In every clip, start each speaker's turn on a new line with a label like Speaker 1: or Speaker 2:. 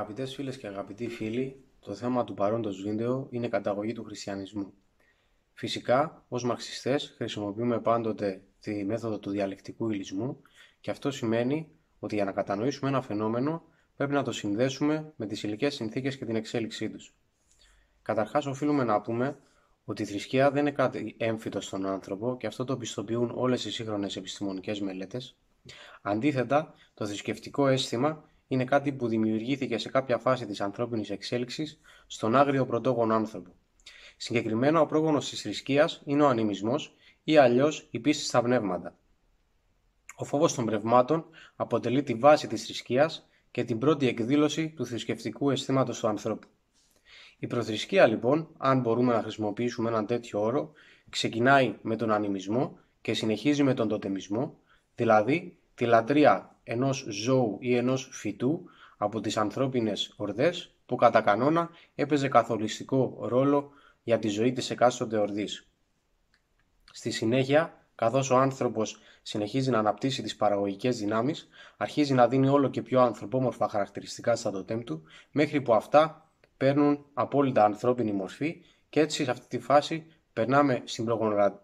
Speaker 1: Αγαπητές φίλες και αγαπητοί φίλοι, το θέμα του παρόντος βίντεο είναι καταγωγή του χριστιανισμού. Φυσικά, ως μαρξιστές χρησιμοποιούμε πάντοτε τη μέθοδο του διαλεκτικού υλισμού και αυτό σημαίνει ότι για να κατανοήσουμε ένα φαινόμενο πρέπει να το συνδέσουμε με τις υλικές συνθήκες και την εξέλιξή τους. Καταρχάς οφείλουμε να πούμε ότι η θρησκεία δεν είναι κάτι έμφυτο στον άνθρωπο και αυτό το πιστοποιούν όλες οι σύγχρονες επιστημονικές μελέτες. Αντίθετα, το θρησκευτικό αίσθημα είναι κάτι που δημιουργήθηκε σε κάποια φάση της ανθρώπινης εξέλιξης στον άγριο πρωτόγονο άνθρωπο. Συγκεκριμένα, ο πρόγονος της θρησκείας είναι ο ανημισμός ή αλλιώς η πίστη στα πνεύματα. Ο φόβος των πνευμάτων αποτελεί τη βάση της θρησκείας και την πρώτη εκδήλωση του θρησκευτικού αισθήματος του ανθρώπου. Η προθρησκεία λοιπόν, αν μπορούμε να χρησιμοποιήσουμε έναν τέτοιο όρο, ξεκινάει με τον ανημισμό και συνεχίζει με τον τοτεμισμό, δηλαδή τη λατρεία ενός ζώου ή ενός φυτού από τις ανθρώπινες ορδές που κατά κανόνα έπαιζε καθοριστικό ρόλο για τη ζωή της εκάστοτε ορδής. Στη συνέχεια, καθώς ο άνθρωπος συνεχίζει να αναπτύσσει τις παραγωγικές δυνάμεις, αρχίζει να δίνει όλο και πιο ανθρωπόμορφα χαρακτηριστικά στα τοτέμ του, μέχρι που αυτά παίρνουν απόλυτα ανθρώπινη μορφή και έτσι σε αυτή τη φάση περνάμε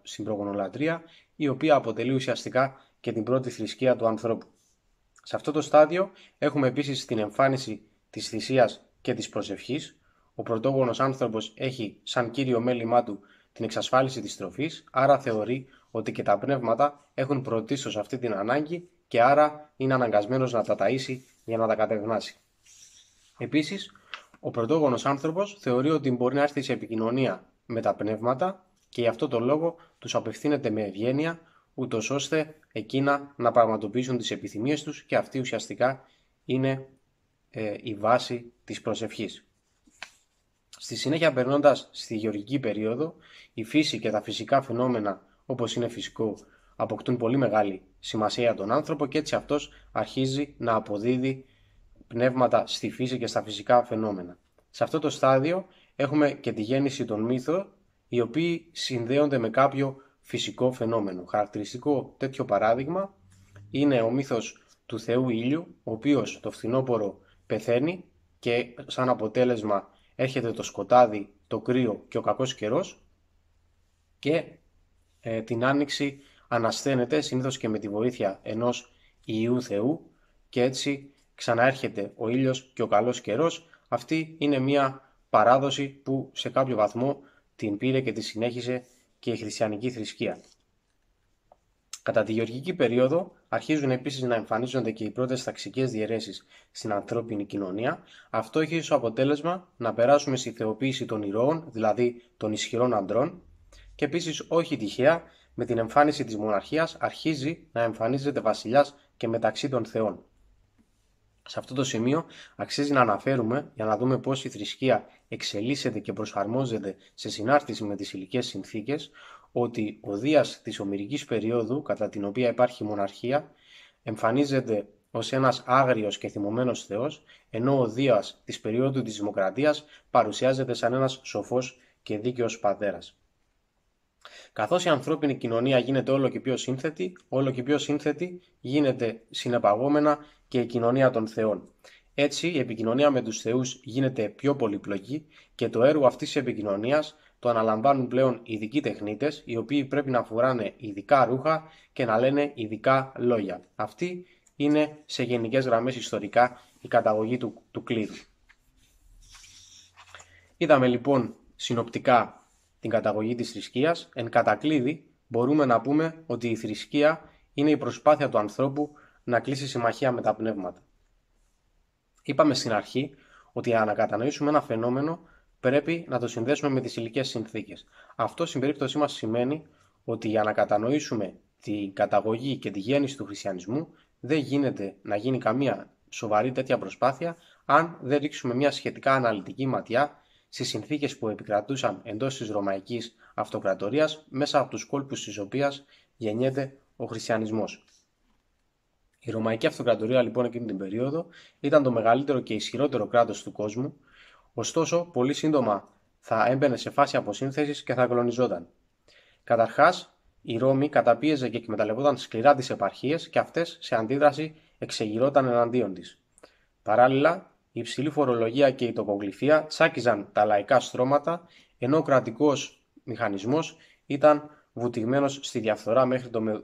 Speaker 1: στην προγονολατρία, η οποία αποτελεί ουσιαστικά και την πρώτη θρησκεία του ανθρώπου. Σε αυτό το στάδιο έχουμε επίσης την εμφάνιση της θυσίας και της προσευχής. Ο πρωτόγονος άνθρωπος έχει σαν κύριο μέλημά του την εξασφάλιση της τροφής, άρα θεωρεί ότι και τα πνεύματα έχουν πρωτίστως αυτή την ανάγκη και άρα είναι αναγκασμένος να τα ταΐσει για να τα κατευνάσει. Επίσης, ο πρωτόγονος άνθρωπος θεωρεί ότι μπορεί να έρθει σε επικοινωνία με τα πνεύματα και γι' αυτό το λόγο τους απευθύνεται με ευγένεια ούτως ώστε εκείνα να πραγματοποιήσουν τις επιθυμίες τους και αυτή ουσιαστικά είναι ε, η βάση της προσευχής. Στη συνέχεια περνώντας στη γεωργική περίοδο, η φύση και τα φυσικά φαινόμενα όπως είναι φυσικό αποκτούν πολύ μεγάλη σημασία για τον άνθρωπο και έτσι αυτός αρχίζει να αποδίδει πνεύματα στη φύση και στα φυσικά φαινόμενα. Σε αυτό το στάδιο έχουμε και τη γέννηση των μύθων, οι οποίοι συνδέονται με κάποιο φυσικό φαινόμενο. Χαρακτηριστικό τέτοιο παράδειγμα είναι ο μύθος του θεού ήλιου, ο οποίος το φθινόπωρο πεθαίνει και σαν αποτέλεσμα έρχεται το σκοτάδι, το κρύο και ο κακός καιρός και ε, την άνοιξη ανασταίνεται συνήθως και με τη βοήθεια ενός Ιού Θεού και έτσι ξαναέρχεται ο ήλιος και ο καλός καιρός. Αυτή είναι μια παράδοση που σε κάποιο βαθμό την πήρε και τη συνέχισε και η χριστιανική θρησκεία. Κατά τη γεωργική περίοδο αρχίζουν επίσης να εμφανίζονται και οι πρώτες ταξικές διαιρέσεις στην ανθρώπινη κοινωνία. Αυτό έχει ως αποτέλεσμα να περάσουμε στη θεοποίηση των ηρώων, δηλαδή των ισχυρών αντρών και επίσης όχι τυχαία με την εμφάνιση της μοναρχίας αρχίζει να εμφανίζεται βασιλιάς και μεταξύ των θεών. Σε αυτό το σημείο αξίζει να αναφέρουμε για να δούμε πώς η θρησκεία εξελίσσεται και προσαρμόζεται σε συνάρτηση με τις υλικές συνθήκες ότι ο Δίας της ομυρικής περίοδου κατά την οποία υπάρχει μοναρχία εμφανίζεται ως ένας άγριος και θυμωμένος θεός ενώ ο Δίας της περίοδου της Δημοκρατίας παρουσιάζεται σαν ένας σοφός και δίκαιος πατέρας. Καθώς η ανθρώπινη κοινωνία γίνεται όλο και πιο σύνθετη, όλο και πιο σύνθετη γίνεται συνεπαγόμενα και η κοινωνία των θεών. Έτσι, η επικοινωνία με τους θεούς γίνεται πιο πολύπλοκη και το έργο αυτής της επικοινωνίας το αναλαμβάνουν πλέον ειδικοί τεχνίτες, οι οποίοι πρέπει να φοράνε ειδικά ρούχα και να λένε ειδικά λόγια. Αυτή είναι σε γενικές γραμμές ιστορικά η καταγωγή του, του κλήρου. Είδαμε λοιπόν συνοπτικά την καταγωγή της θρησκείας. Εν κατακλείδη μπορούμε να πούμε ότι η θρησκεία είναι η προσπάθεια του ανθρώπου να κλείσει συμμαχία με τα πνεύματα. Είπαμε στην αρχή ότι για να κατανοήσουμε ένα φαινόμενο πρέπει να το συνδέσουμε με τις υλικέ συνθήκες. Αυτό στην περίπτωσή μας σημαίνει ότι για να κατανοήσουμε την καταγωγή και τη γέννηση του χριστιανισμού δεν γίνεται να γίνει καμία σοβαρή τέτοια προσπάθεια αν δεν ρίξουμε μια σχετικά αναλυτική ματιά στις συνθήκες που επικρατούσαν εντός της ρωμαϊκής αυτοκρατορίας μέσα από τους κόλπους της οποίας γεννιέται ο χριστιανισμός. Η Ρωμαϊκή Αυτοκρατορία λοιπόν εκείνη την περίοδο ήταν το μεγαλύτερο και ισχυρότερο κράτος του κόσμου, ωστόσο πολύ σύντομα θα έμπαινε σε φάση αποσύνθεσης και θα κλονιζόταν. Καταρχάς, η Ρώμη καταπίεζε και εκμεταλλευόταν σκληρά τις επαρχίες και αυτές σε αντίδραση εξεγυρώταν εναντίον της. Παράλληλα, η υψηλή φορολογία και η τοκογλυφία τσάκιζαν τα λαϊκά στρώματα, ενώ ο κρατικός μηχανισμός ήταν βουτυγμένος στη διαφθορά μέχρι το, με,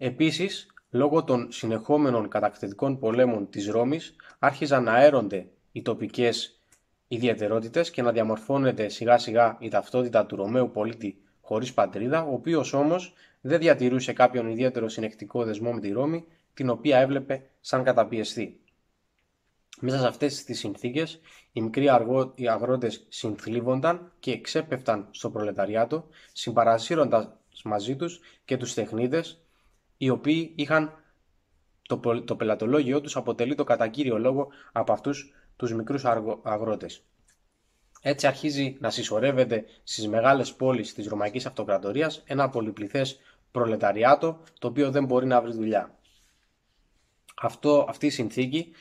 Speaker 1: Επίσης, λόγω των συνεχόμενων κατακτητικών πολέμων της Ρώμης άρχιζαν να αέρονται οι τοπικές ιδιαιτερότητες και να διαμορφώνεται σιγά σιγά η ταυτότητα του Ρωμαίου πολίτη χωρίς πατρίδα, ο οποίος όμως δεν διατηρούσε κάποιον ιδιαίτερο συνεκτικό δεσμό με τη Ρώμη, την οποία έβλεπε σαν καταπιεστή. Μέσα σε αυτές τις συνθήκες, οι μικροί αργό... αγρότες συνθλίβονταν και ξέπεφταν στο προλεταριάτο, συμπαρασύροντας μαζί τους και τους τεχνίτες, οι οποίοι είχαν το, το πελατολόγιο τους αποτελεί το κατά κύριο λόγο από αυτούς τους μικρούς αγρότες. Έτσι αρχίζει να συσσωρεύεται στις μεγάλες πόλεις της Ρωμαϊκής Αυτοκρατορίας ένα πολυπληθές προλεταριάτο το οποίο δεν μπορεί να βρει δουλειά. Αυτό, αυτή η συνθήκη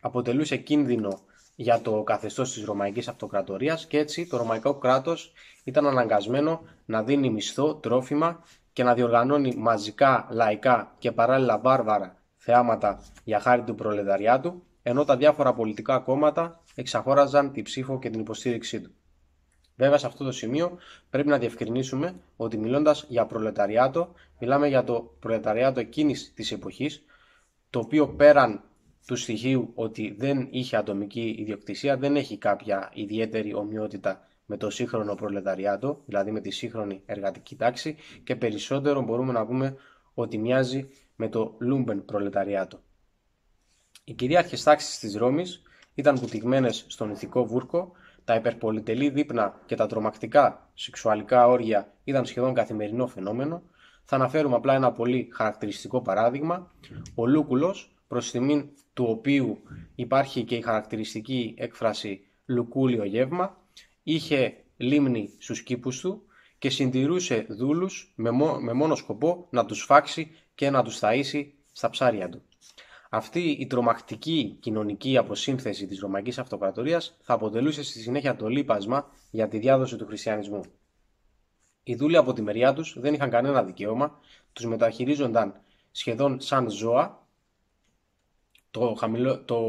Speaker 1: αποτελούσε κίνδυνο για το καθεστώς της Ρωμαϊκής Αυτοκρατορίας και έτσι το Ρωμαϊκό κράτος ήταν αναγκασμένο να δίνει μισθό, τρόφιμα και να διοργανώνει μαζικά, λαϊκά και παράλληλα βάρβαρα θεάματα για χάρη του προλεταριάτου, ενώ τα διάφορα πολιτικά κόμματα εξαχώραζαν την ψήφο και την υποστήριξή του. Βέβαια, σε αυτό το σημείο πρέπει να διευκρινίσουμε ότι μιλώντας για προλεταριάτο, μιλάμε για το προλεταριάτο εκείνης της εποχής, το οποίο πέραν του στοιχείου ότι δεν είχε ατομική ιδιοκτησία, δεν έχει κάποια ιδιαίτερη ομοιότητα με το σύγχρονο προλεταριάτο, δηλαδή με τη σύγχρονη εργατική τάξη και περισσότερο μπορούμε να πούμε ότι μοιάζει με το Λούμπεν προλεταριάτο. Οι κυριαρχέ τάξεις της Ρώμης ήταν βουτυγμένε στον ηθικό βούρκο, τα υπερπολιτελή δείπνα και τα τρομακτικά σεξουαλικά όρια ήταν σχεδόν καθημερινό φαινόμενο. Θα αναφέρουμε απλά ένα πολύ χαρακτηριστικό παράδειγμα. Ο Λούκουλος, προς τιμήν του οποίου υπάρχει και η χαρακτηριστική έκφραση «λουκούλιο γεύμα», είχε λίμνη στους κήπους του και συντηρούσε δούλους με, μόνο σκοπό να τους φάξει και να τους θαΐσει στα ψάρια του. Αυτή η τρομακτική κοινωνική αποσύνθεση της Ρωμαϊκής Αυτοκρατορίας θα αποτελούσε στη συνέχεια το λύπασμα για τη διάδοση του χριστιανισμού. Οι δούλοι από τη μεριά τους δεν είχαν κανένα δικαίωμα, τους μεταχειρίζονταν σχεδόν σαν ζώα, το, χαμηλό, το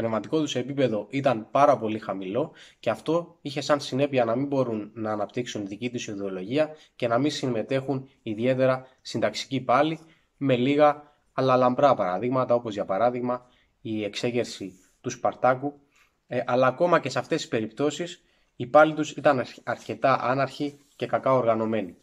Speaker 1: πνευματικό τους επίπεδο ήταν πάρα πολύ χαμηλό και αυτό είχε σαν συνέπεια να μην μπορούν να αναπτύξουν δική τους ιδεολογία και να μην συμμετέχουν ιδιαίτερα συνταξική πάλι με λίγα αλλά λαμπρά παραδείγματα όπως για παράδειγμα η εξέγερση του Σπαρτάκου ε, αλλά ακόμα και σε αυτές τις περιπτώσεις οι πάλι τους ήταν αρκετά άναρχοι και κακά οργανωμένοι.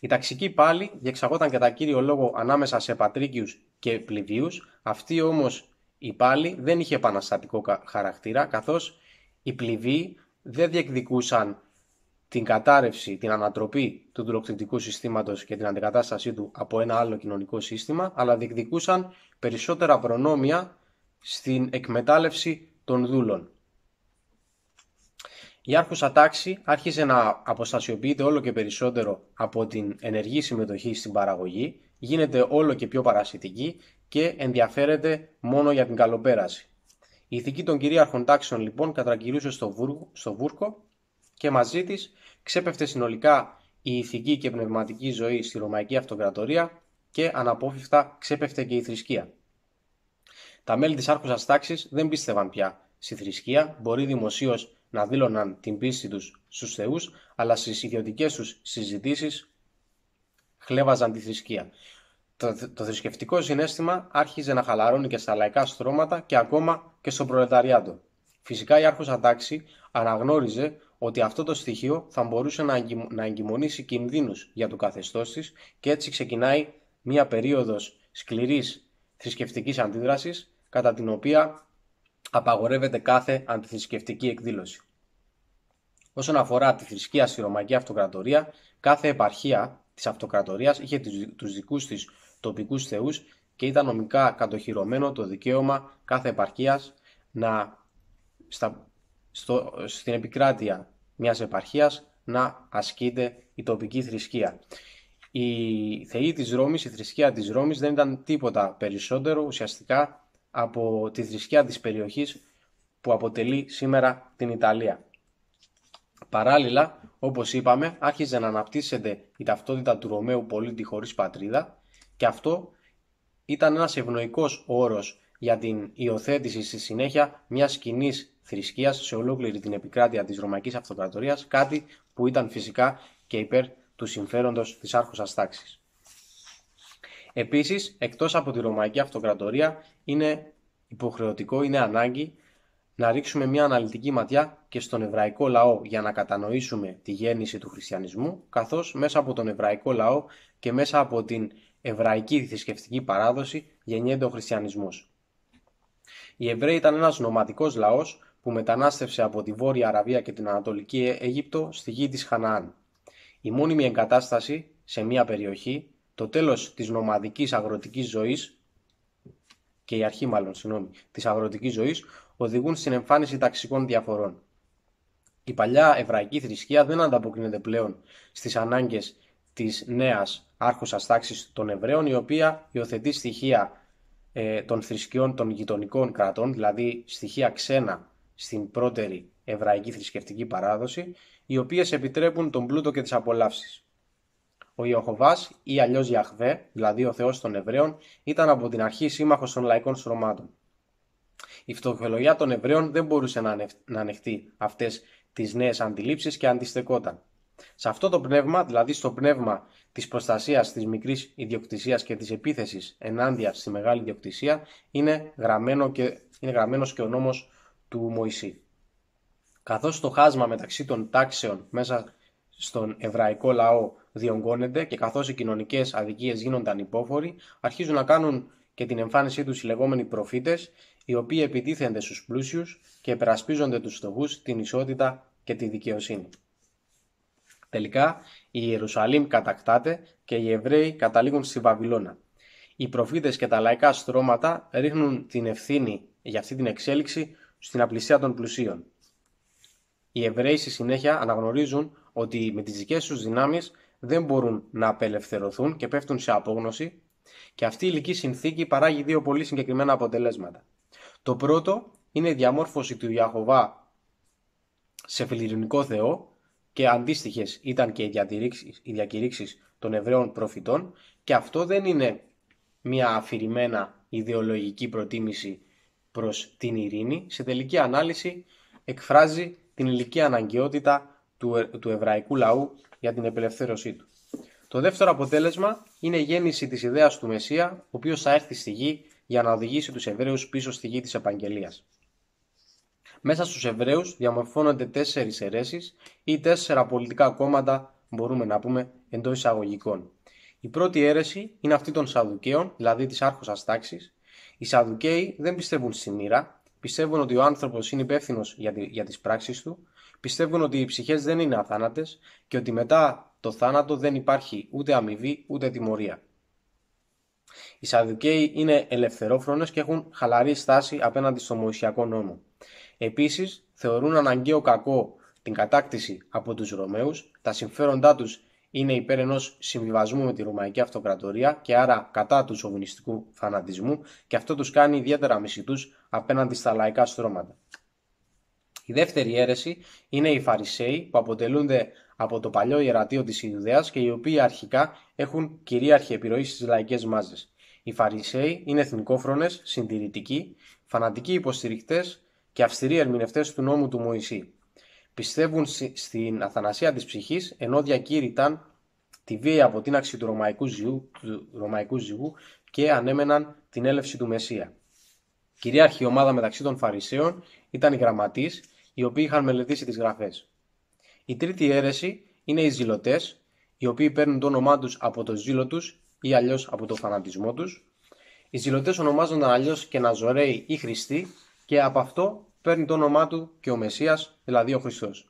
Speaker 1: Η ταξική πάλι διεξαγόταν κατά κύριο λόγο ανάμεσα σε πατρίκιους και πληβίους, αυτοί όμως η πάλι δεν είχε επαναστατικό χαρακτήρα, καθώς οι πληβοί δεν διεκδικούσαν την κατάρρευση, την ανατροπή του τουροκτητικού συστήματος και την αντικατάστασή του από ένα άλλο κοινωνικό σύστημα, αλλά διεκδικούσαν περισσότερα προνόμια στην εκμετάλλευση των δούλων. Η άρχουσα τάξη άρχισε να αποστασιοποιείται όλο και περισσότερο από την ενεργή συμμετοχή στην παραγωγή, γίνεται όλο και πιο παρασιτική και ενδιαφέρεται μόνο για την καλοπέραση. Η ηθική των κυρίαρχων τάξεων λοιπόν κατρακυλούσε στο, βούρκο, και μαζί της ξέπεφτε συνολικά η ηθική και πνευματική ζωή στη Ρωμαϊκή Αυτοκρατορία και αναπόφευκτα ξέπεφτε και η θρησκεία. Τα μέλη της άρχουσας τάξης δεν πίστευαν πια στη θρησκεία, μπορεί δημοσίως να δήλωναν την πίστη τους στους θεούς, αλλά στις ιδιωτικές τους συζητήσεις χλέβαζαν τη θρησκεία. Το, θρησκευτικό συνέστημα άρχιζε να χαλαρώνει και στα λαϊκά στρώματα και ακόμα και στον προλεταριάτο. Φυσικά η άρχουσα τάξη αναγνώριζε ότι αυτό το στοιχείο θα μπορούσε να εγκυμονήσει κινδύνους για το καθεστώς της και έτσι ξεκινάει μία περίοδος σκληρής θρησκευτικής αντίδρασης κατά την οποία απαγορεύεται κάθε αντιθρησκευτική εκδήλωση. Όσον αφορά τη θρησκεία στη Ρωμαϊκή Αυτοκρατορία, κάθε επαρχία της Αυτοκρατορίας είχε τους δικούς της τοπικούς θεούς και ήταν νομικά κατοχυρωμένο το δικαίωμα κάθε επαρχίας να, στα, στο, στην επικράτεια μιας επαρχίας να ασκείται η τοπική θρησκεία. Η θεή της Ρώμης, η θρησκεία της Ρώμης δεν ήταν τίποτα περισσότερο ουσιαστικά από τη θρησκεία της περιοχής που αποτελεί σήμερα την Ιταλία. Παράλληλα, όπως είπαμε, άρχιζε να αναπτύσσεται η ταυτότητα του Ρωμαίου πολίτη χωρίς πατρίδα και αυτό ήταν ένας ευνοϊκός όρος για την υιοθέτηση στη συνέχεια μιας κοινή θρησκείας σε ολόκληρη την επικράτεια της Ρωμαϊκής Αυτοκρατορίας, κάτι που ήταν φυσικά και υπέρ του συμφέροντος της άρχουσας τάξης. Επίσης, εκτός από τη Ρωμαϊκή Αυτοκρατορία, είναι υποχρεωτικό, είναι ανάγκη να ρίξουμε μια αναλυτική ματιά και στον εβραϊκό λαό για να κατανοήσουμε τη γέννηση του χριστιανισμού, καθώς μέσα από τον εβραϊκό λαό και μέσα από την εβραϊκή θρησκευτική παράδοση γεννιέται ο χριστιανισμός. Οι Εβραίοι ήταν ένας νομαδικός λαός που μετανάστευσε από τη Βόρεια Αραβία και την Ανατολική ε- Αίγυπτο στη γη της Χαναάν. Η μόνιμη εγκατάσταση σε μια περιοχή, το τέλος της νομαδικής αγροτικής ζωής και η αρχή μάλλον, συγγνώμη, της αγροτικής ζωής οδηγούν στην εμφάνιση ταξικών διαφορών. Η παλιά εβραϊκή θρησκεία δεν ανταποκρίνεται πλέον στις ανάγκες. Της νέας άρχουσα τάξη των Εβραίων η οποία υιοθετεί στοιχεία ε, των θρησκειών των γειτονικών κρατών, δηλαδή στοιχεία ξένα στην πρώτερη εβραϊκή θρησκευτική παράδοση, οι οποίες επιτρέπουν τον πλούτο και τις απολαύσεις. Ο Ιωχοβά ή αλλιώς Ιαχβέ, δηλαδή ο Θεός των Εβραίων, ήταν από την αρχή σύμμαχος των λαϊκών στρωμάτων. Η αλλιως ιαχβε δηλαδη ο θεο των εβραιων ηταν απο την αρχη συμμαχο των λαικων στρωματων η φτωχολογια των εβραιων δεν μπορούσε να ανεχτεί αυτές τις νέες αντιλήψεις και αντιστεκόταν. Σε αυτό το πνεύμα, δηλαδή στο πνεύμα της προστασίας της μικρής ιδιοκτησίας και της επίθεσης ενάντια στη μεγάλη ιδιοκτησία, είναι, γραμμένο και, είναι γραμμένος και ο νόμος του Μωυσή. Καθώς το χάσμα μεταξύ των τάξεων μέσα στον εβραϊκό λαό διονγκώνεται και καθώς οι κοινωνικές αδικίες γίνονταν ανυπόφοροι, αρχίζουν να κάνουν και την εμφάνισή τους οι λεγόμενοι προφήτες, οι οποίοι επιτίθενται στους πλούσιους και επερασπίζονται τους φτωχούς την ισότητα και τη δικαιοσύνη. Τελικά η Ιερουσαλήμ κατακτάται και οι Εβραίοι καταλήγουν στη Βαβυλώνα. Οι προφήτες και τα λαϊκά στρώματα ρίχνουν την ευθύνη για αυτή την εξέλιξη στην απλησία των πλουσίων. Οι Εβραίοι στη συνέχεια αναγνωρίζουν ότι με τις δικές τους δυνάμεις δεν μπορούν να απελευθερωθούν και πέφτουν σε απόγνωση και αυτή η ηλική συνθήκη παράγει δύο πολύ συγκεκριμένα αποτελέσματα. Το πρώτο είναι η διαμόρφωση του Ιαχωβά σε φιλιρινικό Θεό και αντίστοιχες ήταν και οι διακηρύξεις των Εβραίων προφητών και αυτό δεν είναι μια αφηρημένα ιδεολογική προτίμηση προς την ειρήνη. Σε τελική ανάλυση εκφράζει την ηλική αναγκαιότητα του, ε- του εβραϊκού λαού για την επελευθέρωσή του. Το δεύτερο αποτέλεσμα είναι η γέννηση της ιδέας του Μεσσία, ο οποίος θα έρθει στη γη για να οδηγήσει τους Εβραίους πίσω στη γη της Επαγγελίας. Μέσα στους Εβραίους διαμορφώνονται τέσσερις αιρέσεις ή τέσσερα πολιτικά κόμματα, μπορούμε να πούμε, εντός εισαγωγικών. Η πρώτη να πουμε εντο είναι αυτή των Σαδουκαίων, δηλαδή της άρχουσας τάξης. Οι Σαδουκαίοι δεν πιστεύουν στη μοίρα, πιστεύουν ότι ο άνθρωπος είναι υπεύθυνο για, για τις πράξεις του, πιστεύουν ότι οι ψυχές δεν είναι αθάνατες και ότι μετά το θάνατο δεν υπάρχει ούτε αμοιβή ούτε τιμωρία. Οι Σαδουκαίοι είναι ελευθερόφρονες και έχουν χαλαρή στάση απέναντι στο Μωυσιακό νόμο. Επίσης, θεωρούν αναγκαίο κακό την κατάκτηση από τους Ρωμαίους, τα συμφέροντά τους είναι υπέρ ενός συμβιβασμού με τη Ρωμαϊκή Αυτοκρατορία και άρα κατά του σοβινιστικού φανατισμού και αυτό τους κάνει ιδιαίτερα μισητούς απέναντι στα λαϊκά στρώματα. Η δεύτερη αίρεση είναι οι Φαρισαίοι που αποτελούνται από το παλιό ιερατείο της Ιουδαίας και οι οποίοι αρχικά έχουν κυρίαρχη επιρροή στις λαϊκές μάζες. Οι Φαρισαίοι είναι εθνικόφρονες, συντηρητικοί, φανατικοί υποστηρικτές, και αυστηροί ερμηνευτές του νόμου του Μωυσή. Πιστεύουν στην αθανασία της ψυχής, ενώ διακήρυταν τη βία αποτείναξη του ρωμαϊκού, ζυγού, του ρωμαϊκού ζυγού και ανέμεναν την έλευση του Μεσσία. Κυρίαρχη ομάδα μεταξύ των Φαρισαίων ήταν οι γραμματείς, οι οποίοι είχαν μελετήσει τις γραφές. Η τρίτη αίρεση είναι οι ζηλωτές, οι οποίοι παίρνουν το όνομά τους από το ζήλο τους ή αλλιώς από το φανατισμό τους. Οι ζηλωτές ονομάζονταν αλλιώς και Ναζωρέοι ή Χριστοί, και από αυτό παίρνει το όνομά του και ο Μεσσίας, δηλαδή ο Χριστός.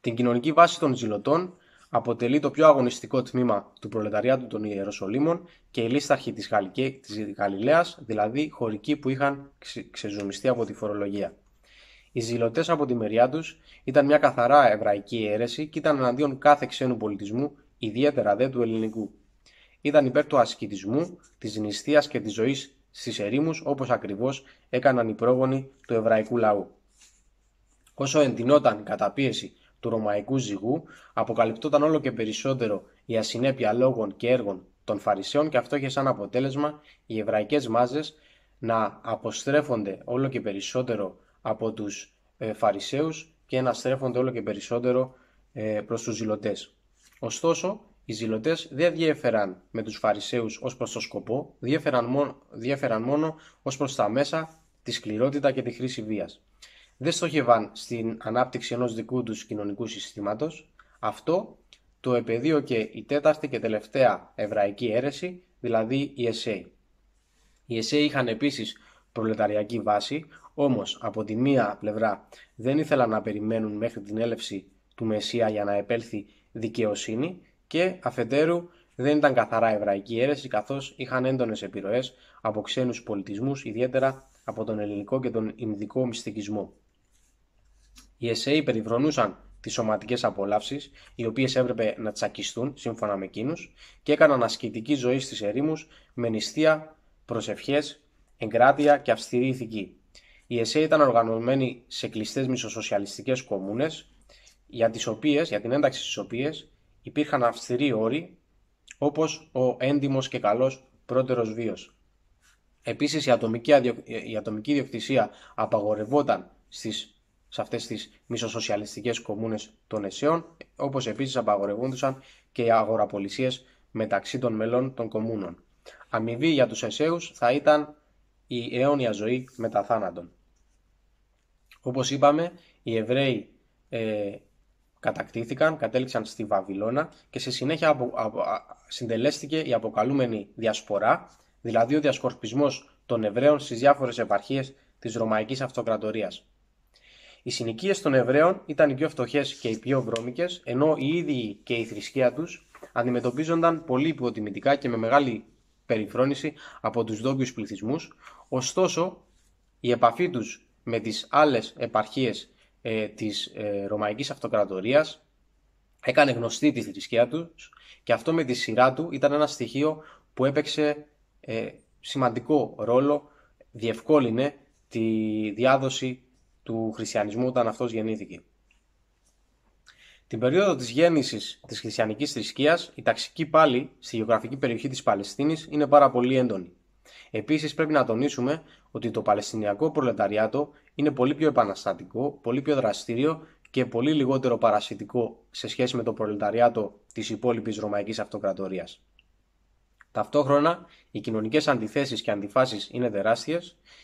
Speaker 1: Την κοινωνική βάση των ζηλωτών αποτελεί το πιο αγωνιστικό τμήμα του προλεταριάτου των Ιεροσολύμων και η λίστα της, Γαλλική, της Γαλιλαίας, δηλαδή χωρικοί που είχαν ξεζουμιστεί από τη φορολογία. Οι ζηλωτέ από τη μεριά τους ήταν μια καθαρά εβραϊκή αίρεση και ήταν εναντίον κάθε ξένου πολιτισμού, ιδιαίτερα δε του ελληνικού. Ήταν υπέρ του ασκητισμού, της νηστείας και της ζωής Στις ερήμους όπως ακριβώς έκαναν οι πρόγονοι του εβραϊκού λαού. Όσο εντυνόταν η καταπίεση του ρωμαϊκού ζυγού, αποκαλυπτόταν όλο και περισσότερο η ασυνέπεια λόγων και έργων των Φαρισαίων και αυτό είχε σαν αποτέλεσμα οι εβραϊκές μάζες να αποστρέφονται όλο και περισσότερο από τους ε, Φαρισαίους και να στρέφονται όλο και περισσότερο ε, προς τους Ωστόσο, οι ζηλωτές δεν διέφεραν με τους Φαρισαίους ως προς το σκοπό, διέφεραν μόνο, διέφεραν μόνο ως προς τα μέσα, τη σκληρότητα και τη χρήση βίας. Δεν στόχευαν στην ανάπτυξη ενός δικού τους κοινωνικού συστήματος. Αυτό το επαιδείο και η τέταρτη και τελευταία εβραϊκή αίρεση, δηλαδή η Εσέοι. Οι Εσέοι είχαν επίσης προλεταριακή βάση, όμως από τη μία πλευρά δεν ήθελαν να περιμένουν μέχρι την έλευση του Μεσσία για να επέλθει δικαιοσύνη και αφεντέρου δεν ήταν καθαρά εβραϊκή αίρεση καθώς είχαν έντονες επιρροές από ξένους πολιτισμούς, ιδιαίτερα από τον ελληνικό και τον ινδικό μυστικισμό. Οι ΕΣΕΙ περιβρονούσαν τις σωματικές απολαύσεις, οι οποίες έπρεπε να τσακιστούν σύμφωνα με εκείνους, και έκαναν ασκητική ζωή στις ερήμους με νηστεία, προσευχές, εγκράτεια και αυστηρή ηθική. Η ΕΣΕΙ ήταν οργανωμένοι σε κλειστές μισοσοσιαλιστικές κομμούνες, για, τις για την ένταξη στις οποίες υπήρχαν αυστηροί όροι όπως ο έντιμος και καλός πρώτερος βίος. Επίσης η ατομική, η ιδιοκτησία απαγορευόταν σε αυτές τις μισοσοσιαλιστικές κομμούνες των Εσέων, όπως επίσης απαγορευόντουσαν και οι αγοραπολισίες μεταξύ των μελών των κομμούνων. Αμοιβή για τους Εσέους θα ήταν η αιώνια ζωή μετά θάνατον. Όπως είπαμε, οι Εβραίοι ε, κατακτήθηκαν, κατέληξαν στη Βαβυλώνα και στη συνέχεια απο, συντελέστηκε η αποκαλούμενη διασπορά, δηλαδή ο διασκορπισμός των Εβραίων στις διάφορες επαρχίες της Ρωμαϊκής Αυτοκρατορίας. Οι συνοικίες των Εβραίων ήταν οι πιο φτωχές και οι πιο βρώμικες, ενώ οι ίδιοι και η θρησκεία τους αντιμετωπίζονταν πολύ υποτιμητικά και με μεγάλη περιφρόνηση από τους δόπιου πληθυσμούς, ωστόσο η επαφή τους με τις άλλες επαρχίες ε, της ε, Ρωμαϊκής Αυτοκρατορίας έκανε γνωστή τη θρησκεία τους και αυτό με τη σειρά του ήταν ένα στοιχείο που έπαιξε ε, σημαντικό ρόλο, διευκόλυνε τη διάδοση του χριστιανισμού όταν αυτός γεννήθηκε. Την περίοδο της γέννησης της χριστιανικής θρησκείας, η ταξική πάλι στη γεωγραφική περιοχή της Παλαιστίνης είναι πάρα πολύ έντονη. Επίσης πρέπει να τονίσουμε ότι το Παλαιστινιακό προλεταριάτο είναι πολύ πιο επαναστατικό, πολύ πιο δραστήριο και πολύ λιγότερο παρασιτικό σε σχέση με το προλεταριάτο της υπόλοιπης Ρωμαϊκής αυτοκρατορίας. Ταυτόχρονα, οι κοινωνικές αντιθέσεις και αντιφάσεις είναι τεράστιες,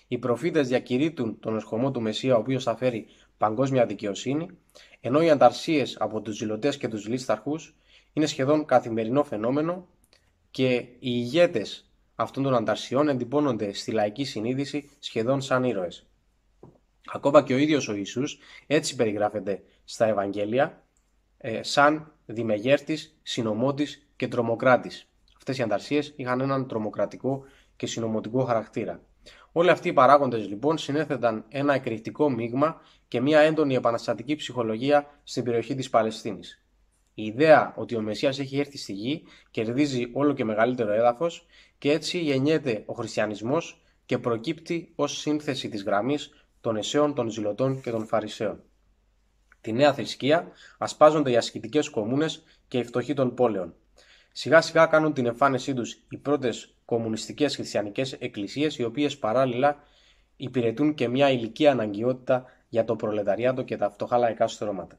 Speaker 1: οι προφήτες διακηρύττουν τον ερχομό του Μεσία, ο οποίος θα φέρει παγκόσμια δικαιοσύνη, ενώ οι ανταρσίες από τους ζηλωτές και τους λίσταρχους είναι σχεδόν καθημερινό φαινόμενο και οι ηγέτες αυτών των ανταρσιών εντυπώνονται στη λαϊκή συνείδηση σχεδόν σαν ήρωες. Ακόμα και ο ίδιος ο Ιησούς έτσι περιγράφεται στα Ευαγγέλια ε, σαν δημεγέρτης, συνομότης και τρομοκράτης. Αυτές οι ανταρσίες είχαν έναν τρομοκρατικό και συνομωτικό χαρακτήρα. Όλοι αυτοί οι παράγοντες λοιπόν συνέθεταν ένα εκρηκτικό μείγμα και μια έντονη επαναστατική ψυχολογία στην περιοχή της Παλαιστίνης. Η ιδέα ότι ο Μεσσίας έχει έρθει στη γη κερδίζει όλο και μεγαλύτερο έδαφος και έτσι γεννιέται ο χριστιανισμός και προκύπτει ως σύνθεση της γραμμής των Εσαίων, των Ζηλωτών και των Φαρισαίων. Τη νέα θρησκεία ασπάζονται οι ασκητικές κομμούνες και οι φτωχοί των πόλεων. Σιγά σιγά κάνουν την εμφάνισή τους οι πρώτες κομμουνιστικές χριστιανικές εκκλησίες, οι οποίες παράλληλα υπηρετούν και μια ηλική αναγκαιότητα για το προλεταριάτο και τα φτωχά στρώματα.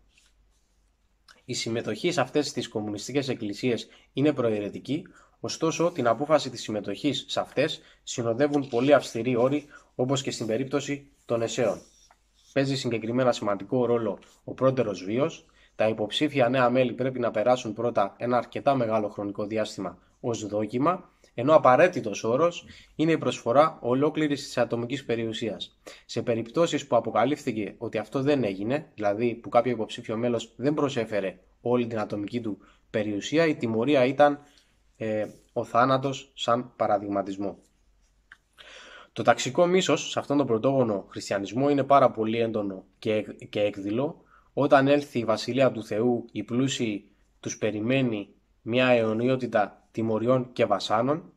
Speaker 1: Η συμμετοχή σε αυτές τις κομμουνιστικές εκκλησίες είναι προαιρετική, ωστόσο την απόφαση της συμμετοχής σε αυτές συνοδεύουν πολύ αυστηροί όροι, όπως και στην περίπτωση των εσέων. Παίζει συγκεκριμένα σημαντικό ρόλο ο πρώτερος βίος. Τα υποψήφια νέα μέλη πρέπει να περάσουν πρώτα ένα αρκετά μεγάλο χρονικό διάστημα ως δόκιμα, ενώ απαραίτητος όρος είναι η προσφορά ολόκληρης της ατομικής περιουσίας. Σε περιπτώσεις που αποκαλύφθηκε ότι αυτό δεν έγινε, δηλαδή που κάποιο υποψήφιο μέλος δεν προσέφερε όλη την ατομική του περιουσία, η τιμωρία ήταν ε, ο θάνατος σαν παραδειγματισμό. Το ταξικό μίσος σε αυτόν τον πρωτόγονο χριστιανισμό είναι πάρα πολύ έντονο και, και έκδηλο. Όταν έλθει η Βασιλεία του Θεού, η πλούσιοι τους περιμένει μια αιωνιότητα τιμωριών και βασάνων.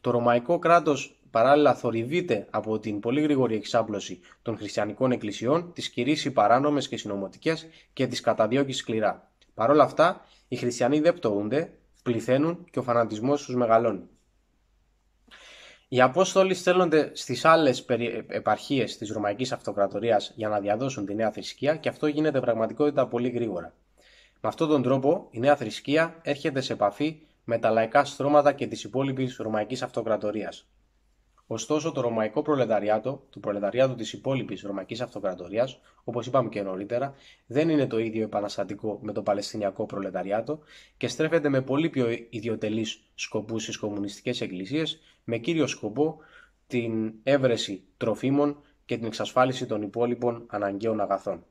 Speaker 1: Το Ρωμαϊκό κράτος παράλληλα θορυβείται από την πολύ γρήγορη εξάπλωση των χριστιανικών εκκλησιών, τις κηρύσσει παράνομες και συνωμοτικές και τις καταδιώκεις σκληρά. Παρ' όλα αυτά, οι χριστιανοί δεν πτωούνται, πληθαίνουν και ο φανατισμός τους μεγαλώνει. Οι Απόστολοι στέλνονται στις άλλες επαρχίες της Ρωμαϊκής Αυτοκρατορίας για να διαδώσουν τη νέα θρησκεία και αυτό γίνεται πραγματικότητα πολύ γρήγορα. Με αυτόν τον τρόπο, η νέα θρησκεία έρχεται σε επαφή με τα λαϊκά στρώματα και τη υπόλοιπη Ρωμαϊκής Αυτοκρατορίας. Ωστόσο, το Ρωμαϊκό Προλεταριάτο, του Προλεταριάτου της υπόλοιπης Ρωμαϊκής Αυτοκρατορίας, όπως είπαμε και νωρίτερα, δεν είναι το ίδιο επαναστατικό με το Παλαιστινιακό Προλεταριάτο και στρέφεται με πολύ πιο ιδιωτελείς σκοπούς στις κομμουνιστικές εκκλησίες, με κύριο σκοπό την έβρεση τροφίμων και την εξασφάλιση των υπόλοιπων αναγκαίων αγαθών.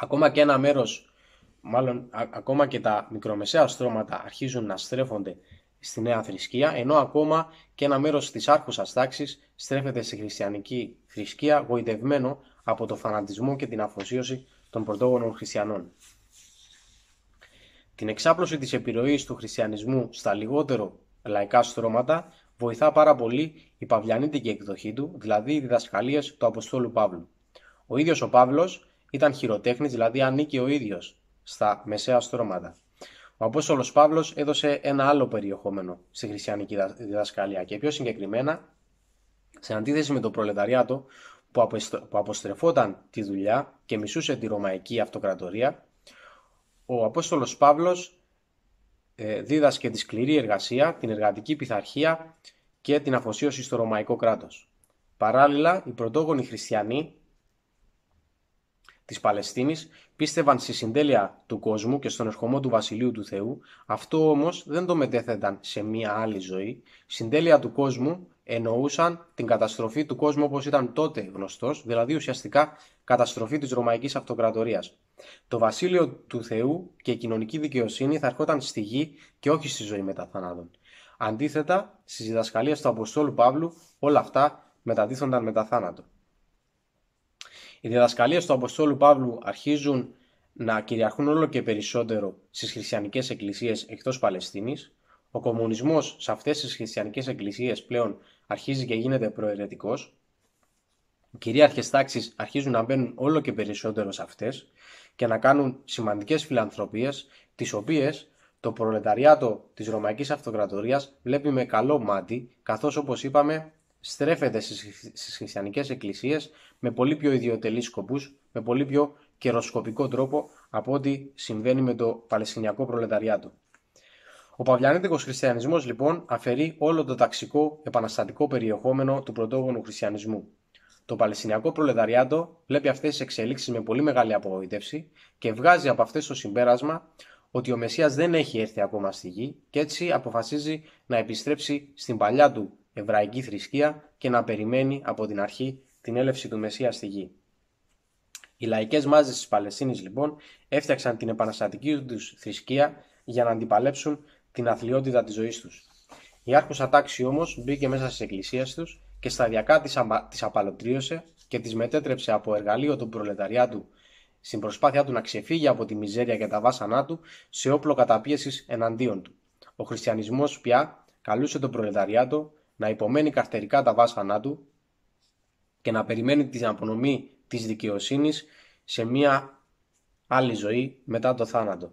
Speaker 1: Ακόμα και ένα μέρος, μάλλον ακόμα και τα μικρομεσαία στρώματα αρχίζουν να στρέφονται στη νέα θρησκεία, ενώ ακόμα και ένα μέρος της άρχουσας τάξης στρέφεται στη χριστιανική θρησκεία, γοητευμένο από το φανατισμό και την αφοσίωση των πρωτόγονων χριστιανών. Την εξάπλωση της επιρροής του χριστιανισμού στα λιγότερο λαϊκά στρώματα βοηθά πάρα πολύ η παυλιανίτικη εκδοχή του, δηλαδή οι διδασκαλίες του Αποστόλου Παύλου. Ο ίδιος ο Παύλος ήταν χειροτέχνης, δηλαδή ανήκε ο ίδιος στα μεσαία στρώματα. Ο Απόστολος Παύλος έδωσε ένα άλλο περιεχόμενο στη χριστιανική διδασκαλία και πιο συγκεκριμένα, σε αντίθεση με το προλεταριάτο που αποστρεφόταν τη δουλειά και μισούσε τη Ρωμαϊκή Αυτοκρατορία, ο Απόστολος Παύλος ε, δίδασκε τη σκληρή εργασία, την εργατική πειθαρχία και την αφοσίωση στο ρωμαϊκό κράτος. Παράλληλα, οι πρωτόγονοι χριστιανοί της Παλαιστίνης πίστευαν στη συντέλεια του κόσμου και στον ερχομό του Βασιλείου του Θεού, αυτό όμως δεν το μετέθεταν σε μία άλλη ζωή. Συντέλεια του κόσμου εννοούσαν την καταστροφή του κόσμου όπως ήταν τότε γνωστός, δηλαδή ουσιαστικά καταστροφή της Ρωμαϊκής Αυτοκρατορίας. Το βασίλειο του Θεού και η κοινωνική δικαιοσύνη θα ερχόταν στη γη και όχι στη ζωή μετά θανάτων. Αντίθετα, στις διδασκαλίες του Αποστόλου Παύλου, όλα αυτά μεταδίθονταν μετά θάνατο. Οι διδασκαλίες του Αποστόλου Παύλου αρχίζουν να κυριαρχούν όλο και περισσότερο στις χριστιανικές εκκλησίες εκτός Παλαιστίνης. Ο κομμουνισμός σε αυτές τις χριστιανικές εκκλησίες πλέον αρχίζει και γίνεται προαιρετικός. Οι κυρίαρχες τάξεις αρχίζουν να μπαίνουν όλο και περισσότερο σε αυτές και να κάνουν σημαντικές φιλανθρωπίες, τις οποίες το προλεταριάτο της Ρωμαϊκής Αυτοκρατορίας βλέπει με καλό μάτι, καθώς όπως είπαμε στρέφεται στις χριστιανικές εκκλησίες με πολύ πιο ιδιωτελείς σκοπούς, με πολύ πιο καιροσκοπικό τρόπο από ό,τι συμβαίνει με το Παλαιστινιακό προλεταριάτο. Ο Παυλιανίτικος Χριστιανισμός λοιπόν αφαιρεί όλο το ταξικό επαναστατικό περιεχόμενο του πρωτόγονου χριστιανισμού. Το Παλαιστινιακό Προλεταριάτο βλέπει αυτές τις εξελίξεις με πολύ μεγάλη απογοήτευση και βγάζει από αυτές το συμπέρασμα ότι ο Μεσσίας δεν έχει έρθει ακόμα στη γη και έτσι αποφασίζει να επιστρέψει στην παλιά του εβραϊκή θρησκεία και να περιμένει από την αρχή την έλευση του Μεσία στη γη. Οι λαϊκές μάζες της Παλαιστίνης λοιπόν έφτιαξαν την επαναστατική τους θρησκεία για να αντιπαλέψουν την αθλειότητα της ζωής τους. Η άρχουσα τάξη όμως μπήκε μέσα στις εκκλησίες τους και σταδιακά τις, αμα... τις απαλωτρίωσε και τις μετέτρεψε από εργαλείο του προλεταριάτου στην προσπάθειά του να ξεφύγει από τη μιζέρια και τα βάσανά του σε όπλο καταπίεσης εναντίον του. Ο χριστιανισμός πια καλούσε τον προλεταριάτο να υπομένει καρτερικά τα βάσανά του και να περιμένει την απονομή της δικαιοσύνης σε μια άλλη ζωή μετά το θάνατο.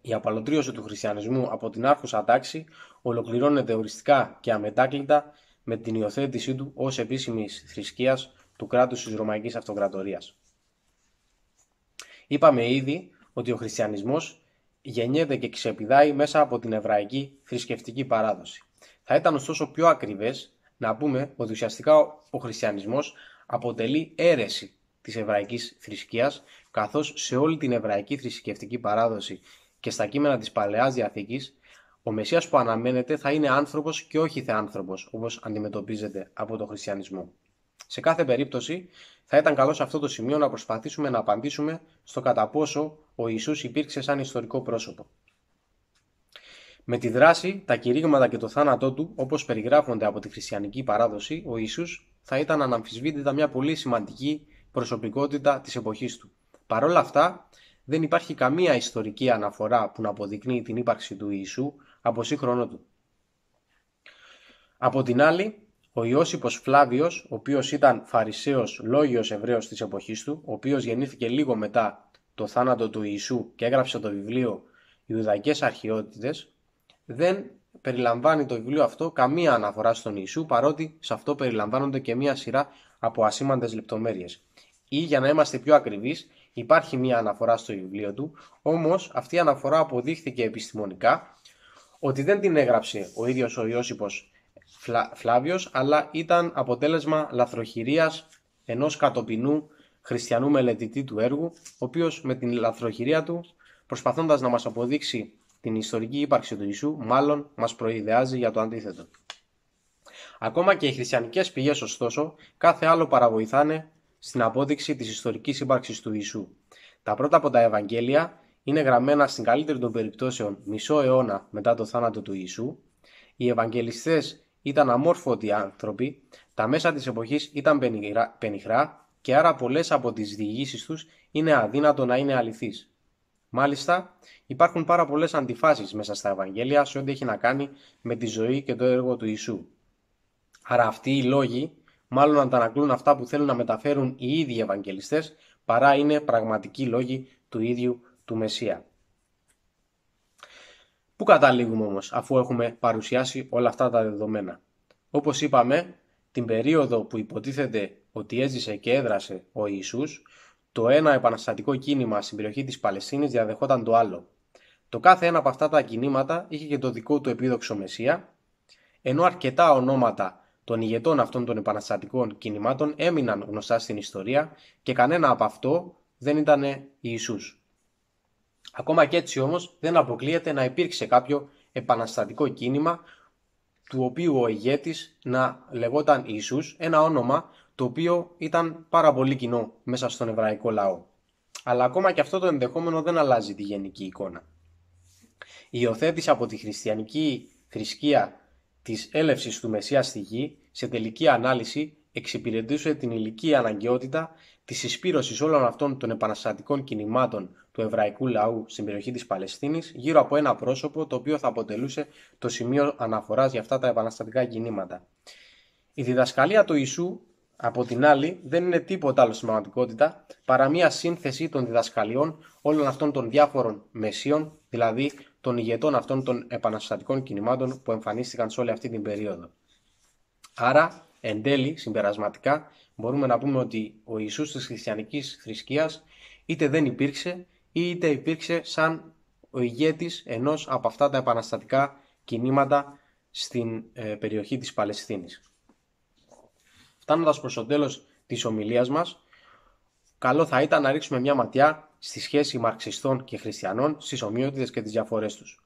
Speaker 1: Η απαλωτρίωση του χριστιανισμού από την άρχουσα τάξη ολοκληρώνεται οριστικά και αμετάκλητα με την υιοθέτησή του ως επίσημης θρησκείας του κράτους της Ρωμαϊκής Αυτοκρατορίας. Είπαμε ήδη ότι ο χριστιανισμός γεννιέται και ξεπηδάει μέσα από την εβραϊκή θρησκευτική παράδοση. Θα ήταν ωστόσο πιο ακριβές να πούμε ότι ουσιαστικά ο χριστιανισμός αποτελεί αίρεση της εβραϊκής θρησκείας, καθώς σε όλη την εβραϊκή θρησκευτική παράδοση και στα κείμενα της Παλαιάς Διαθήκης ο Μεσσίας που αναμένεται θα είναι άνθρωπος και όχι θεάνθρωπος, όπως αντιμετωπίζεται από τον χριστιανισμό. Σε κάθε περίπτωση, θα ήταν καλό σε αυτό το σημείο να προσπαθήσουμε να απαντήσουμε στο κατά πόσο ο Ιησούς υπήρξε σαν ιστορικό πρόσωπο. Με τη δράση, τα κηρύγματα και το θάνατό του, όπως περιγράφονται από τη χριστιανική παράδοση, ο Ιησούς θα ήταν αναμφισβήτητα μια πολύ σημαντική προσωπικότητα της εποχής του. Παρ' όλα αυτά, δεν υπάρχει καμία ιστορική αναφορά που να αποδεικνύει την ύπαρξη του Ιησού από σύγχρονο του. Από την άλλη, ο Ιώσυπος Φλάβιος, ο οποίος ήταν φαρισαίος λόγιος Εβραίος της εποχής του, ο οποίος γεννήθηκε λίγο μετά το θάνατο του Ιησού και έγραψε το βιβλίο Ιουδαϊκές Αρχαιότητες, δεν περιλαμβάνει το βιβλίο αυτό καμία αναφορά στον Ιησού, παρότι σε αυτό περιλαμβάνονται και μία σειρά από ασήμαντες λεπτομέρειες. Ή για να είμαστε πιο ακριβείς, υπάρχει μία αναφορά στο βιβλίο του, όμως αυτή η αναφορά αποδείχθηκε επιστημονικά ότι δεν την έγραψε ο ίδιος ο Ιώσυπος Φλάβιος, αλλά ήταν αποτέλεσμα λαθροχειρίας ενός κατοπινού χριστιανού μελετητή του έργου, ο οποίος με την λαθροχειρία του, προσπαθώντας να μας αποδείξει την ιστορική ύπαρξη του Ιησού, μάλλον μας προειδεάζει για το αντίθετο. Ακόμα και οι χριστιανικές πηγές, ωστόσο, κάθε άλλο παραβοηθάνε στην απόδειξη της ιστορικής ύπαρξης του Ιησού. Τα πρώτα από τα Ευαγγέλια είναι γραμμένα στην καλύτερη των περιπτώσεων μισό αιώνα μετά το θάνατο του Ιησού, οι Ευαγγελιστές ήταν αμόρφωτοι άνθρωποι, τα μέσα της εποχής ήταν πενιχρά και άρα πολλές από τις διηγήσεις τους είναι αδύνατο να είναι αληθείς. Μάλιστα, υπάρχουν πάρα πολλές αντιφάσεις μέσα στα Ευαγγέλια σε ό,τι έχει να κάνει με τη ζωή και το έργο του Ιησού. Άρα αυτοί οι λόγοι μάλλον αντανακλούν αυτά που θέλουν να μεταφέρουν οι ίδιοι Ευαγγελιστές, παρά είναι πραγματικοί λόγοι του ίδιου που υποτίθεται ότι έζησε και έδρασε ο Ιησούς, το ένα επαναστατικό κίνημα στην περιοχή της Παλαιστίνης διαδεχόταν το άλλο. Το κάθε ένα από αυτά τα κινήματα είχε και το δικό του επίδοξο Μεσσία, ενώ αρκετά ονόματα των ηγετών αυτών των επαναστατικών κινημάτων έμειναν γνωστά στην ιστορία και κανένα από αυτό δεν ήταν Ιησούς. Ακόμα και έτσι όμως δεν αποκλείεται να υπήρξε κάποιο επαναστατικό κίνημα του οποίου ο ηγέτης να λεγόταν Ιησούς, ένα όνομα το οποίο ήταν πάρα πολύ κοινό μέσα στον εβραϊκό λαό. Αλλά ακόμα και αυτό το ενδεχόμενο δεν αλλάζει τη γενική εικόνα. Η υιοθέτηση από τη χριστιανική θρησκεία της έλευσης του Μεσσίας στη γη, σε τελική ανάλυση, εξυπηρετούσε την ηλική αναγκαιότητα της συσπήρωση όλων αυτών των επαναστατικών κινημάτων του εβραϊκού λαού στην περιοχή της Παλαιστίνης γύρω από ένα πρόσωπο το οποίο θα αποτελούσε το σημείο αναφοράς για αυτά τα επαναστατικά κινήματα. Η διδασκαλία του Ιησού, από την άλλη, δεν είναι τίποτα άλλο σημαντικότητα παρά μια σύνθεση των διδασκαλιών όλων αυτών των διάφορων μεσίων, δηλαδή των ηγετών αυτών των επαναστατικών κινημάτων που εμφανίστηκαν σε όλη αυτή την περίοδο. Άρα, Εν τέλει, συμπερασματικά, μπορούμε να πούμε ότι ο Ιησούς της χριστιανικής θρησκείας είτε δεν υπήρξε ή είτε υπήρξε σαν ο ηγέτης ενός από αυτά τα επαναστατικά κινήματα στην ε, περιοχή της Παλαιστίνης. Φτάνοντας προς το τέλος της ομιλίας μας, καλό θα ήταν να ρίξουμε μια ματιά στη σχέση μαρξιστών και χριστιανών στις ομοιότητες και τις διαφορές τους.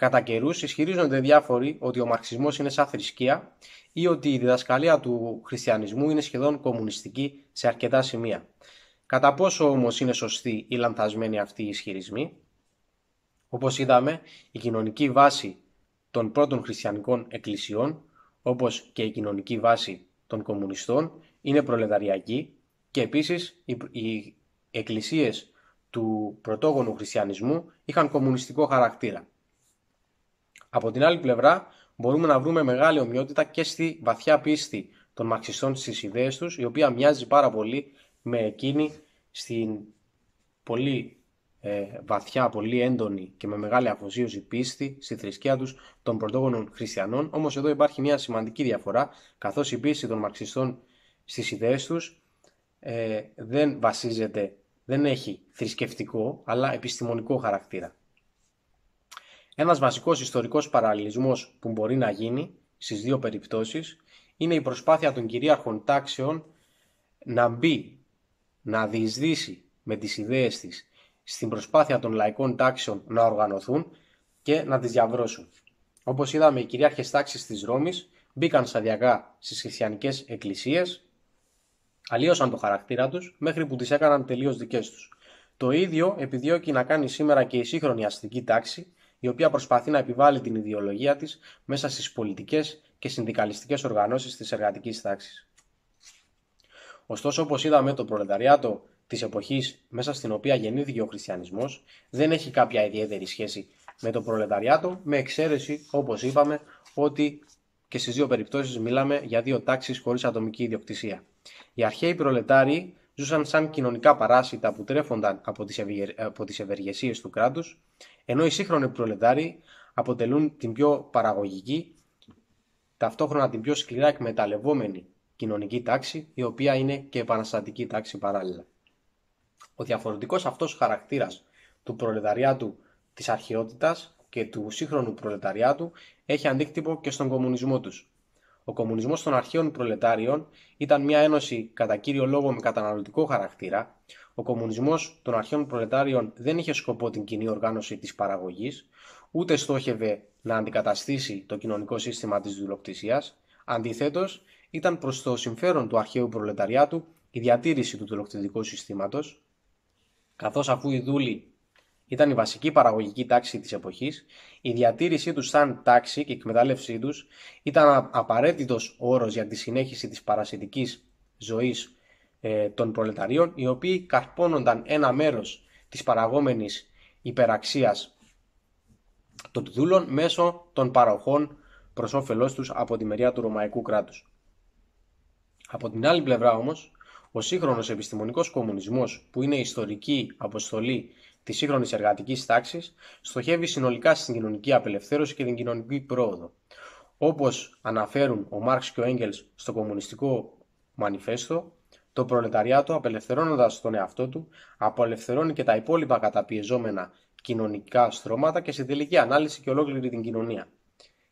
Speaker 1: Κατά καιρούς ισχυρίζονται διάφοροι ότι ο μαρξισμός είναι σαν θρησκεία ή ότι η διδασκαλία του χριστιανισμού είναι σχεδόν κομμουνιστική σε αρκετά σημεία. Κατά πόσο όμως είναι σωστοί ή λανθασμένοι αυτοί οι ισχυρισμοί, όπως είδαμε, η κοινωνική ειναι σωστη η λανθασμενη αυτη οι ισχυρισμοι οπως ειδαμε η κοινωνικη βαση των πρώτων χριστιανικών εκκλησιών, όπως και η κοινωνική βάση των κομμουνιστών, είναι προλεταριακή και επίσης οι εκκλησίες του πρωτόγονου χριστιανισμού είχαν κομμουνιστικό χαρακτήρα. Από την άλλη πλευρά, μπορούμε να βρούμε μεγάλη ομοιότητα και στη βαθιά πίστη των μαξιστών στις ιδέες τους, η οποία μοιάζει πάρα πολύ με εκείνη στην πολύ ε, βαθιά, πολύ έντονη και με μεγάλη αφοσίωση πίστη στη θρησκεία τους των πρωτόγονων χριστιανών. Όμως εδώ υπάρχει μια σημαντική διαφορά, καθώς η πίστη των μαξιστών στις ιδέες τους ε, δεν βασίζεται, δεν έχει θρησκευτικό αλλά επιστημονικό χαρακτήρα. Ένας βασικός ιστορικός παραλληλισμός που μπορεί να γίνει στις δύο περιπτώσεις, είναι η προσπάθεια των κυρίαρχων τάξεων να μπει, να διεισδύσει με τις ιδέες της στην προσπάθεια των λαϊκών τάξεων να οργανωθούν και να τις διαβρώσουν. Όπως είδαμε, οι κυρίαρχες τάξεις της Ρώμης μπήκαν σταδιακά στις χριστιανικές εκκλησίες, αλλίωσαν το χαρακτήρα τους μέχρι που τις έκαναν τελείως δικές τους. Το ίδιο επιδιώκει να κάνει σήμερα και η σύγχρονη αστική τάξη, η οποία προσπαθεί να επιβάλλει την ιδεολογία της μέσα στις πολιτικές και συνδικαλιστικές οργανώσεις της εργατικής τάξης. Ωστόσο, όπως είδαμε, το προλεταριάτο της εποχής μέσα στην οποία γεννήθηκε ο χριστιανισμός δεν έχει κάποια ιδιαίτερη σχέση με το προλεταριάτο, με εξαίρεση, όπως είπαμε, ότι και στις δύο περιπτώσεις μιλάμε για δύο τάξεις χωρίς ατομική ιδιοκτησία. Οι αρχαίοι προλετάροι ζούσαν σαν κοινωνικά παράσιτα που τρέφονταν από τις, ευεργεσίε ευεργεσίες του κράτους, ενώ οι σύγχρονοι προλεδάροι αποτελούν την πιο παραγωγική, ταυτόχρονα την πιο σκληρά εκμεταλλευόμενη κοινωνική τάξη, η οποία είναι και επαναστατική τάξη παράλληλα. Ο διαφορετικός αυτός χαρακτήρας του προλεταριάτου της αρχαιότητας και του σύγχρονου προλεταριάτου έχει αντίκτυπο και στον κομμουνισμό τους ο κομμουνισμός των αρχαίων προλετάριων ήταν μια ένωση κατά κύριο λόγο με καταναλωτικό χαρακτήρα. Ο κομμουνισμός των αρχαίων προλετάριων δεν είχε σκοπό την κοινή οργάνωση της παραγωγής, ούτε στόχευε να αντικαταστήσει το κοινωνικό σύστημα της δουλοκτησίας. Αντιθέτως, ήταν προς το συμφέρον του αρχαίου προλεταριάτου η διατήρηση του δουλοκτητικού συστήματος, καθώς αφού οι δούλοι ήταν η βασική παραγωγική τάξη της εποχής, η διατήρησή τους σαν τάξη και η εκμετάλλευσή τους ήταν απαραίτητος όρος για τη συνέχιση της παρασιτικής ζωής ε, των προλεταρίων, οι οποίοι καρπώνονταν ένα μέρος της παραγόμενης υπεραξίας των δούλων μέσω των παροχών προς όφελός τους από τη μεριά του Ρωμαϊκού κράτους. Από την άλλη πλευρά όμως, ο σύγχρονος επιστημονικός κομμουνισμός που είναι ιστορική αποστολή της σύγχρονης εργατικής τάξης στοχεύει συνολικά στην κοινωνική απελευθέρωση και την κοινωνική πρόοδο. Όπως αναφέρουν ο Μάρξ και ο Έγκελ στο Κομμουνιστικό Μανιφέστο, το προλεταριάτο, απελευθερώνοντας τον εαυτό του, απελευθερώνει και τα υπόλοιπα καταπιεζόμενα κοινωνικά στρώματα και σε τελική ανάλυση και ολόκληρη την κοινωνία.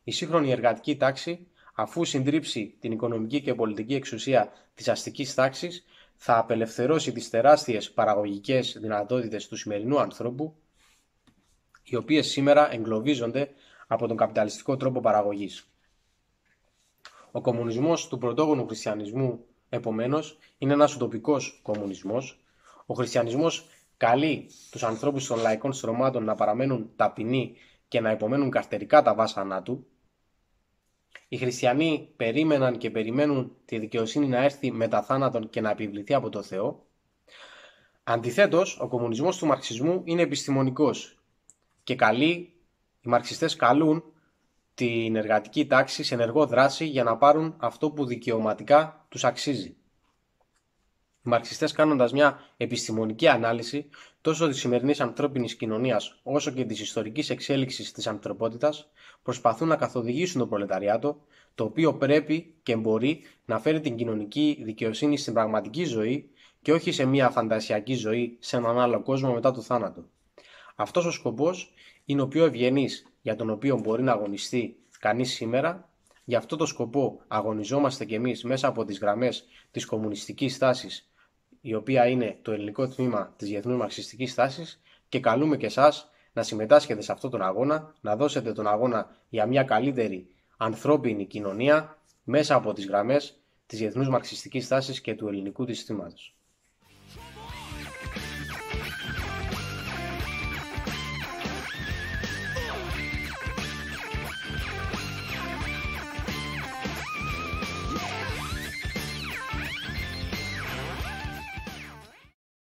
Speaker 1: Η σύγχρονη εργατική τάξη, αφού συντρίψει την οικονομική και πολιτική εξουσία της αστικής τάξης, θα απελευθερώσει τις τεράστιες παραγωγικές δυνατότητες του σημερινού ανθρώπου, οι οποίες σήμερα εγκλωβίζονται από τον καπιταλιστικό τρόπο παραγωγής. Ο κομμουνισμός του πρωτόγονου χριστιανισμού, επομένως, είναι ένας ουτοπικός κομμουνισμός. Ο χριστιανισμός καλεί τους ανθρώπους των λαϊκών στρωμάτων να παραμένουν ταπεινοί και να υπομένουν καρτερικά τα βάσανά του, οι χριστιανοί περίμεναν και περιμένουν τη δικαιοσύνη να έρθει μετά θάνατον και να επιβληθεί από το Θεό. Αντιθέτως, ο κομμουνισμός του μαρξισμού είναι επιστημονικός και καλεί, οι μαρξιστές καλούν την εργατική τάξη σε ενεργό δράση για να πάρουν αυτό που δικαιωματικά τους αξίζει. Οι μαρξιστές κάνοντας μια επιστημονική ανάλυση τόσο της σημερινής ανθρώπινης κοινωνίας όσο και της ιστορικής εξέλιξης της ανθρωπότητας προσπαθούν να καθοδηγήσουν το προλεταριάτο το οποίο πρέπει και μπορεί να φέρει την κοινωνική δικαιοσύνη στην πραγματική ζωή και όχι σε μια φαντασιακή ζωή σε έναν άλλο κόσμο μετά το θάνατο. Αυτός ο σκοπός είναι ο πιο ευγενής για τον οποίο μπορεί να αγωνιστεί κανείς σήμερα Γι' αυτό το σκοπό αγωνιζόμαστε και εμείς μέσα από τις γραμμές της κομμουνιστικής στάσης η οποία είναι το ελληνικό τμήμα της Διεθνούς Μαρξιστικής Τάση, και καλούμε και εσάς να συμμετάσχετε σε αυτόν τον αγώνα, να δώσετε τον αγώνα για μια καλύτερη ανθρώπινη κοινωνία μέσα από τις γραμμές της Διεθνούς Μαρξιστικής Τάση και του ελληνικού τη